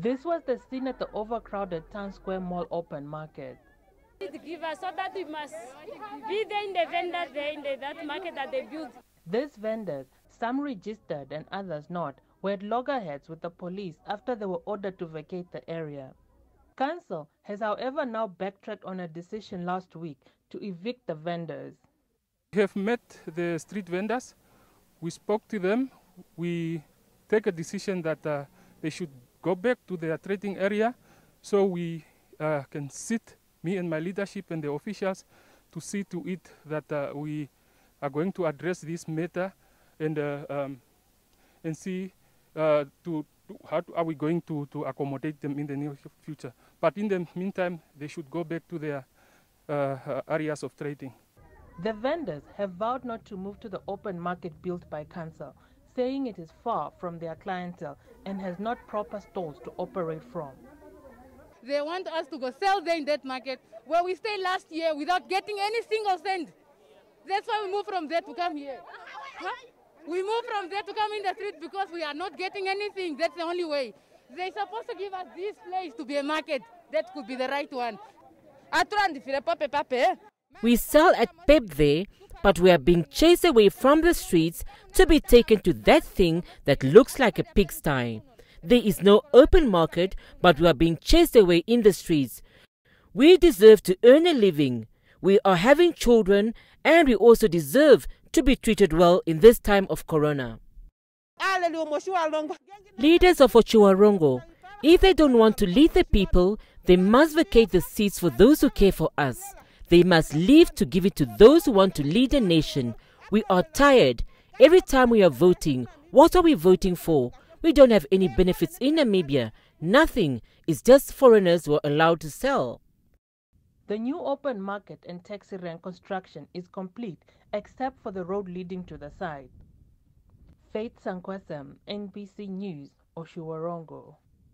This was the scene at the overcrowded Town Square Mall open market. It give us so that we must be there in the vendor there in the, that market that they built. These vendors, some registered and others not, were at loggerheads with the police after they were ordered to vacate the area. Council has however now backtracked on a decision last week to evict the vendors. We have met the street vendors, we spoke to them, we take a decision that uh, they should go back to their trading area so we uh, can sit, me and my leadership and the officials, to see to it that uh, we are going to address this matter and, uh, um, and see uh, to, to, how are we going to, to accommodate them in the near future. But in the meantime, they should go back to their uh, uh, areas of trading. The vendors have vowed not to move to the open market built by council saying it is far from their clientele and has not proper stalls to operate from. They want us to go sell there in that market where we stayed last year without getting any single cent. That's why we moved from there to come here. Huh? We moved from there to come in the street because we are not getting anything. That's the only way. They're supposed to give us this place to be a market. That could be the right one. Eh? We sell at Pep there but we are being chased away from the streets to be taken to that thing that looks like a pigsty. There is no open market, but we are being chased away in the streets. We deserve to earn a living. We are having children, and we also deserve to be treated well in this time of corona. Leaders of Ochuarongo, if they don't want to lead the people, they must vacate the seats for those who care for us. They must leave to give it to those who want to lead the nation. We are tired. Every time we are voting, what are we voting for? We don't have any benefits in Namibia. Nothing. It's just foreigners who are allowed to sell. The new open market and taxi rank construction is complete except for the road leading to the site. Faith Sankwasem, NBC News, Oshiwarongo.